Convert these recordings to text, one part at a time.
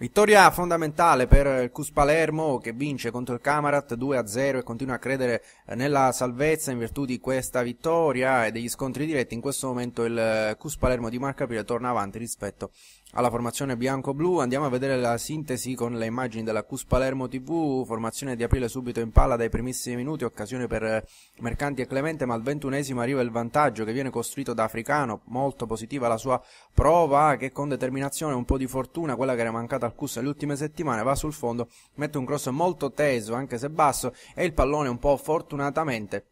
Vittoria fondamentale per il Cus Palermo che vince contro il Camarat 2-0 e continua a credere eh, nella salvezza in virtù di questa vittoria e degli scontri diretti. In questo momento il eh, Cus Palermo di Marcaprile torna avanti rispetto alla formazione bianco-blu. Andiamo a vedere la sintesi con le immagini della Cus Palermo TV, formazione di aprile subito in palla dai primissimi minuti, occasione per eh, Mercanti e Clemente, ma al ventunesimo arriva il vantaggio che viene costruito da Africano, molto positiva la sua prova che con determinazione e un po' di fortuna, quella che era mancata al cusso nelle ultime settimane, va sul fondo, mette un cross molto teso anche se basso e il pallone un po' fortunatamente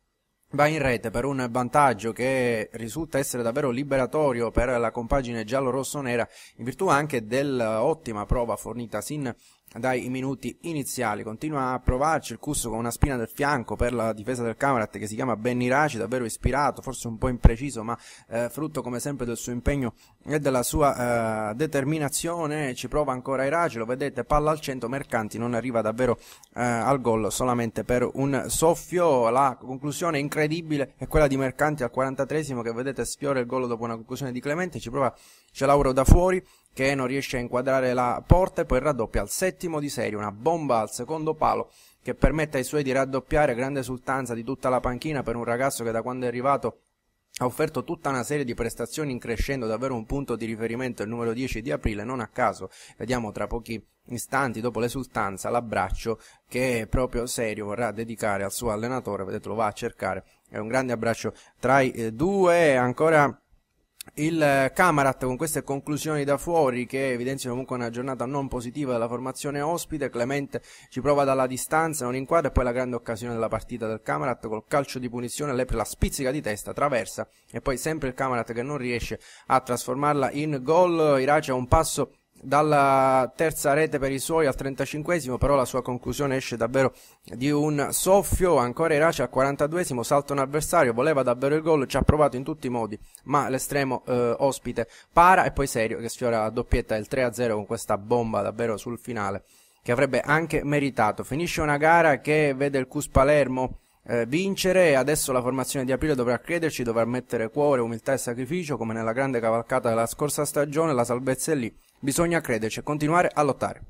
va in rete per un vantaggio che risulta essere davvero liberatorio per la compagine giallo-rosso-nera in virtù anche dell'ottima prova fornita sin dai minuti iniziali. Continua a provarci il Cusso con una spina del fianco per la difesa del Camerat che si chiama Benny Raci, davvero ispirato, forse un po' impreciso, ma eh, frutto come sempre del suo impegno e della sua eh, determinazione. Ci prova ancora Iraci, lo vedete, palla al centro, Mercanti non arriva davvero eh, al gol solamente per un soffio. La conclusione incredibile incredibile è quella di Mercanti al 43esimo che vedete sfiora il gol dopo una conclusione di Clemente, ci prova c'è Lauro da fuori che non riesce a inquadrare la porta e poi raddoppia al settimo di serie, una bomba al secondo palo che permette ai suoi di raddoppiare, grande esultanza di tutta la panchina per un ragazzo che da quando è arrivato ha offerto tutta una serie di prestazioni in crescendo davvero un punto di riferimento il numero 10 di aprile, non a caso vediamo tra pochi istanti dopo l'esultanza l'abbraccio che proprio serio vorrà dedicare al suo allenatore, vedete lo va a cercare, è un grande abbraccio tra i eh, due, ancora il Camarat con queste conclusioni da fuori che evidenziano comunque una giornata non positiva della formazione ospite, Clemente ci prova dalla distanza, non inquadra e poi la grande occasione della partita del Camarat col calcio di punizione, Lepre la spizzica di testa, traversa e poi sempre il Camarat che non riesce a trasformarla in gol, Irace ha un passo dalla terza rete per i suoi al 35 però la sua conclusione esce davvero di un soffio ancora Irace al 42 salta un avversario voleva davvero il gol ci ha provato in tutti i modi ma l'estremo eh, ospite para e poi Serio che sfiora la doppietta del 3-0 con questa bomba davvero sul finale che avrebbe anche meritato finisce una gara che vede il Cus Palermo eh, vincere, adesso la formazione di aprile dovrà crederci, dovrà mettere cuore, umiltà e sacrificio come nella grande cavalcata della scorsa stagione, la salvezza è lì, bisogna crederci e continuare a lottare.